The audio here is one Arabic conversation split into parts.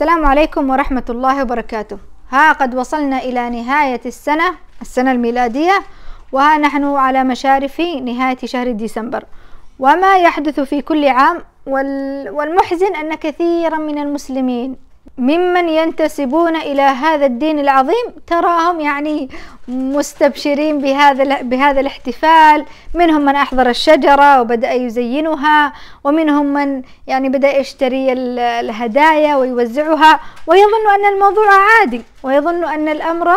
السلام عليكم ورحمة الله وبركاته ها قد وصلنا إلى نهاية السنة السنة الميلادية وها نحن على مشارف نهاية شهر ديسمبر وما يحدث في كل عام والمحزن أن كثيرا من المسلمين ممن ينتسبون إلى هذا الدين العظيم تراهم يعني مستبشرين بهذا بهذا الاحتفال منهم من أحضر الشجرة وبدأ يزينها ومنهم من يعني بدأ يشتري الهدايا ويوزعها ويظن أن الموضوع عادي ويظن أن الأمر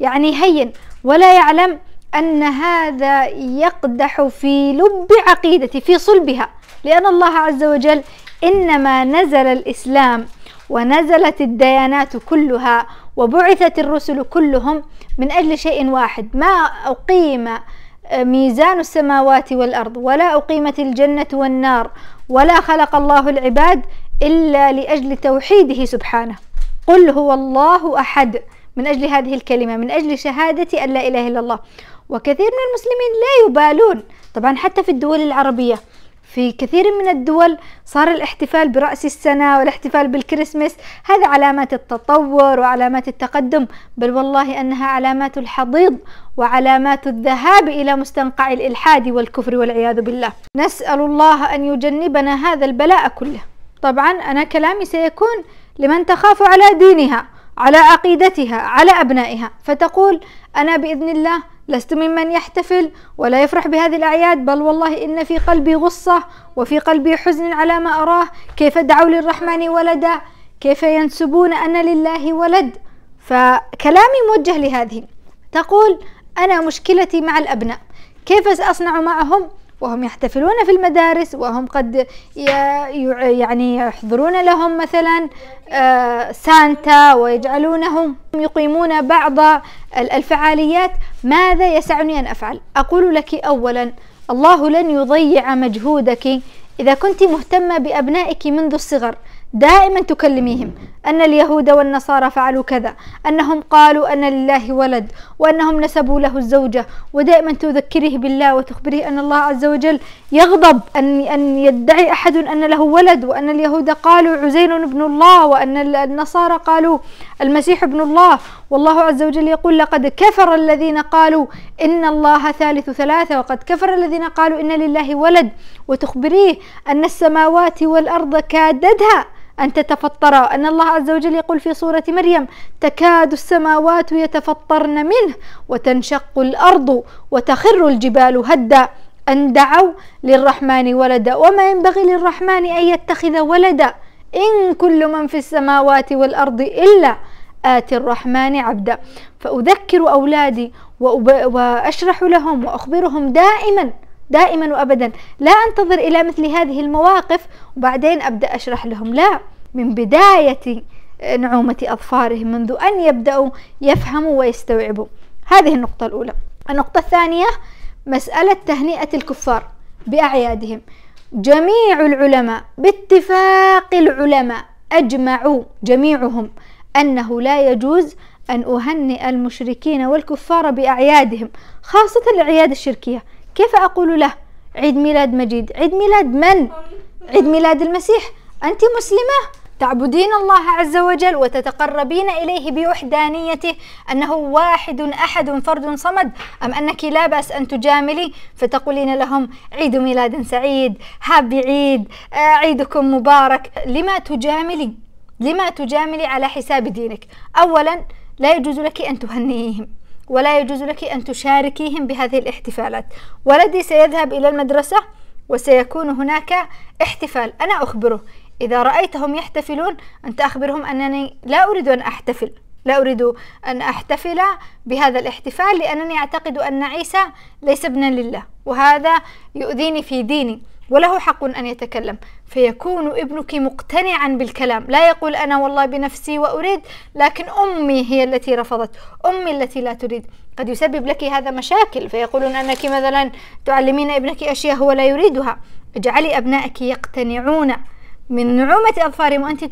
يعني هين ولا يعلم أن هذا يقدح في لب عقيدتي في صلبها لأن الله عز وجل إنما نزل الإسلام ونزلت الديانات كلها وبعثت الرسل كلهم من أجل شيء واحد ما أقيم ميزان السماوات والأرض ولا أقيمت الجنة والنار ولا خلق الله العباد إلا لأجل توحيده سبحانه قل هو الله أحد من أجل هذه الكلمة من أجل شهادة أن لا إله إلا الله وكثير من المسلمين لا يبالون طبعا حتى في الدول العربية في كثير من الدول صار الاحتفال برأس السنة والاحتفال بالكريسماس هذا علامات التطور وعلامات التقدم بل والله أنها علامات الحضيض وعلامات الذهاب إلى مستنقع الإلحاد والكفر والعياذ بالله نسأل الله أن يجنبنا هذا البلاء كله طبعا أنا كلامي سيكون لمن تخاف على دينها على عقيدتها على أبنائها فتقول أنا بإذن الله لست ممن يحتفل ولا يفرح بهذه الأعياد بل والله إن في قلبي غصة وفي قلبي حزن على ما أراه كيف دعوا للرحمن ولدا كيف ينسبون أن لله ولد فكلامي موجه لهذه تقول أنا مشكلتي مع الأبناء كيف سأصنع معهم وهم يحتفلون في المدارس وهم قد يعني يحضرون لهم مثلا آه، سانتا ويجعلونهم يقيمون بعض الفعاليات ماذا يسعني أن أفعل؟ أقول لك أولا الله لن يضيع مجهودك إذا كنت مهتمة بأبنائك منذ الصغر دائما تكلميهم أن اليهود والنصارى فعلوا كذا أنهم قالوا أن لله ولد وأنهم نسبوا له الزوجة ودائما تذكره بالله وتخبره أن الله عز وجل يغضب أن, أن يدعي أحد أن له ولد وأن اليهود قالوا عزير ابن الله وأن النصارى قالوا المسيح ابن الله والله عز وجل يقول لقد كفر الذين قالوا إن الله ثالث ثلاثة وقد كفر الذين قالوا إن لله ولد وتخبريه أن السماوات والأرض كادتها أن تتفطر أن الله عز وجل يقول في سورة مريم تكاد السماوات يتفطرن منه وتنشق الأرض وتخر الجبال هدا أن دعوا للرحمن ولدا وما ينبغي للرحمن أن يتخذ ولدا إن كل من في السماوات والأرض إلا آتي الرحمن عبدا فأذكر أولادي وأشرح لهم وأخبرهم دائما دائما وأبدا لا أنتظر إلى مثل هذه المواقف وبعدين أبدأ أشرح لهم لا من بداية آه، نعومة أظفارهم منذ أن يبدأوا يفهموا ويستوعبوا هذه النقطة الأولى النقطة الثانية مسألة تهنئة الكفار بأعيادهم جميع العلماء باتفاق العلماء أجمعوا جميعهم أنه لا يجوز أن أهنئ المشركين والكفار بأعيادهم خاصة الأعياد الشركية كيف أقول له عيد ميلاد مجيد عيد ميلاد من؟ عيد ميلاد المسيح أنت مسلمة؟ تعبدين الله عز وجل وتتقربين إليه بوحدانيته أنه واحد أحد فرد صمد أم أنك لا بأس أن تجاملي فتقولين لهم عيد ميلاد سعيد هاب آه، عيد عيدكم مبارك لما تجاملي لما تجاملي على حساب دينك أولا لا يجوز لك أن تهنئيهم ولا يجوز لك أن تشاركيهم بهذه الاحتفالات ولدي سيذهب إلى المدرسة وسيكون هناك احتفال أنا أخبره إذا رأيتهم يحتفلون أنت أخبرهم أنني لا أريد أن أحتفل لا أريد أن أحتفل بهذا الاحتفال لأنني أعتقد أن عيسى ليس ابنا لله وهذا يؤذيني في ديني وله حق أن يتكلم فيكون ابنك مقتنعا بالكلام لا يقول أنا والله بنفسي وأريد لكن أمي هي التي رفضت أمي التي لا تريد قد يسبب لك هذا مشاكل فيقولون أنك مثلا تعلمين ابنك أشياء هو لا يريدها اجعلي أبنائك يقتنعون من نعومة أظفارهم وأنت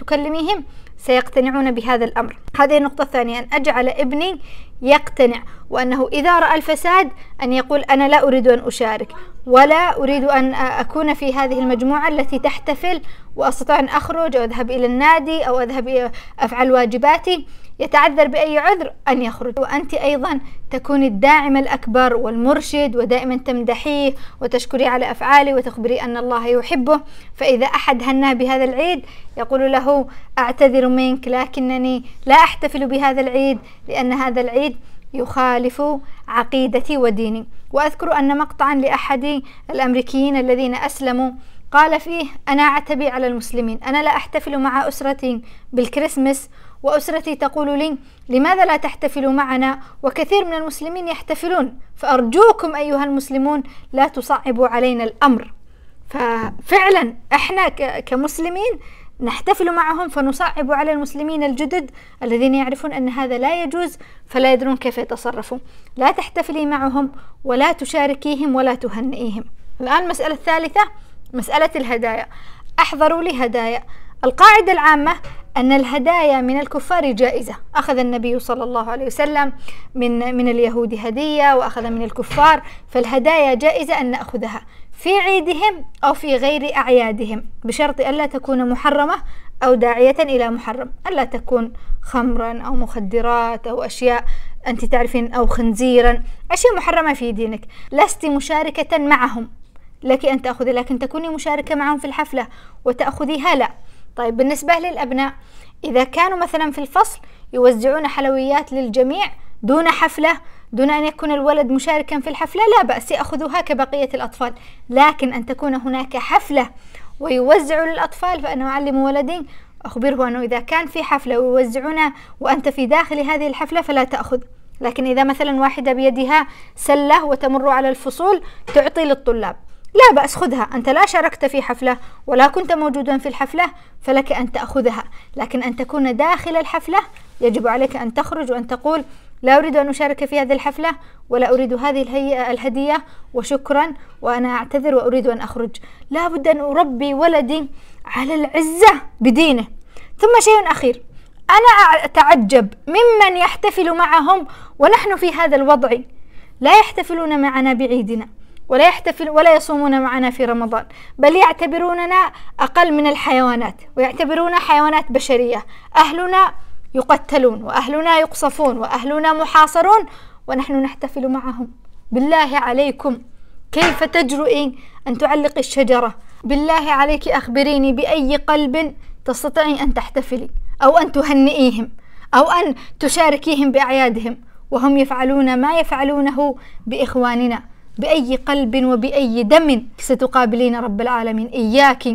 تكلميهم سيقتنعون بهذا الأمر هذه النقطة الثانية أن أجعل ابني يقتنع وأنه إذا رأى الفساد أن يقول أنا لا أريد أن أشارك ولا أريد أن أكون في هذه المجموعة التي تحتفل وأستطيع أن أخرج أو أذهب إلى النادي أو أذهب أفعل واجباتي يتعذر بأي عذر أن يخرج وأنت أيضا تكوني الداعم الأكبر والمرشد ودائما تمدحيه وتشكري على أفعاله وتخبري أن الله يحبه فإذا أحد هناه بهذا العيد يقول له أعتذر منك لكنني لا أحتفل بهذا العيد لأن هذا العيد يخالف عقيدتي وديني وأذكر أن مقطعا لأحد الأمريكيين الذين أسلموا قال فيه أنا أعتبي على المسلمين أنا لا أحتفل مع أسرتي بالكريسماس وأسرتي تقول لي لماذا لا تحتفلوا معنا وكثير من المسلمين يحتفلون فأرجوكم أيها المسلمون لا تصعبوا علينا الأمر ففعلا احنا كمسلمين نحتفل معهم فنصعب على المسلمين الجدد الذين يعرفون ان هذا لا يجوز فلا يدرون كيف يتصرفوا لا تحتفلي معهم ولا تشاركيهم ولا تهنئيهم الان المساله الثالثه مساله الهدايا احضروا لي هدايا القاعده العامه أن الهدايا من الكفار جائزة أخذ النبي صلى الله عليه وسلم من من اليهود هدية وأخذ من الكفار فالهدايا جائزة أن نأخذها في عيدهم أو في غير أعيادهم بشرط ألا تكون محرمة أو داعية إلى محرم ألا تكون خمرا أو مخدرات أو أشياء أنت تعرفين أو خنزيرا أشياء محرمة في دينك لست مشاركة معهم لك أن تأخذي لكن تكوني مشاركة معهم في الحفلة وتأخذيها لا طيب بالنسبة للأبناء إذا كانوا مثلا في الفصل يوزعون حلويات للجميع دون حفلة دون أن يكون الولد مشاركا في الحفلة لا بأس يأخذها كبقية الأطفال لكن أن تكون هناك حفلة ويوزع للأطفال فأنا أعلم ولدي أخبره أنه إذا كان في حفلة ويوزعونها وأنت في داخل هذه الحفلة فلا تأخذ لكن إذا مثلا واحدة بيدها سلة وتمر على الفصول تعطي للطلاب لا بأس خذها أنت لا شاركت في حفلة ولا كنت موجودا في الحفلة فلك أن تأخذها لكن أن تكون داخل الحفلة يجب عليك أن تخرج وأن تقول لا أريد أن أشارك في هذه الحفلة ولا أريد هذه الهيئة الهدية وشكرا وأنا أعتذر وأريد أن أخرج لا بد أن أربي ولدي على العزة بدينه ثم شيء أخير أنا أتعجب ممن يحتفل معهم ونحن في هذا الوضع لا يحتفلون معنا بعيدنا ولا يحتفل ولا يصومون معنا في رمضان بل يعتبروننا أقل من الحيوانات ويعتبرون حيوانات بشرية أهلنا يقتلون وأهلنا يقصفون وأهلنا محاصرون ونحن نحتفل معهم بالله عليكم كيف تجرؤين أن تعلق الشجرة بالله عليك أخبريني بأي قلب تستطيعين أن تحتفلي أو أن تهنئيهم أو أن تشاركيهم بأعيادهم وهم يفعلون ما يفعلونه بإخواننا بأي قلب وبأي دم ستقابلين رب العالمين إياك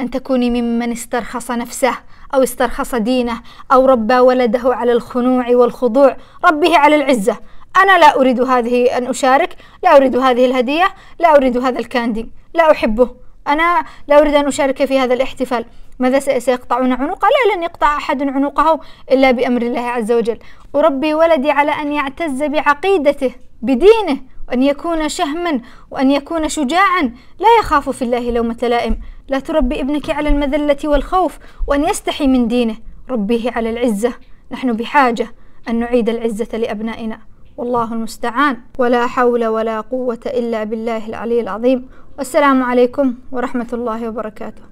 أن تكوني ممن استرخص نفسه أو استرخص دينه أو ربى ولده على الخنوع والخضوع ربه على العزة أنا لا أريد هذه أن أشارك لا أريد هذه الهدية لا أريد هذا الكاندي لا أحبه أنا لا أريد أن أشارك في هذا الاحتفال ماذا سيقطعون عنقه لا لن يقطع أحد عنقه إلا بأمر الله عز وجل أربي ولدي على أن يعتز بعقيدته بدينه وأن يكون شهما وأن يكون شجاعا لا يخاف في الله لومة لائم لا تربي ابنك على المذلة والخوف وأن يستحي من دينه ربيه على العزة نحن بحاجة أن نعيد العزة لأبنائنا والله المستعان ولا حول ولا قوة إلا بالله العلي العظيم والسلام عليكم ورحمة الله وبركاته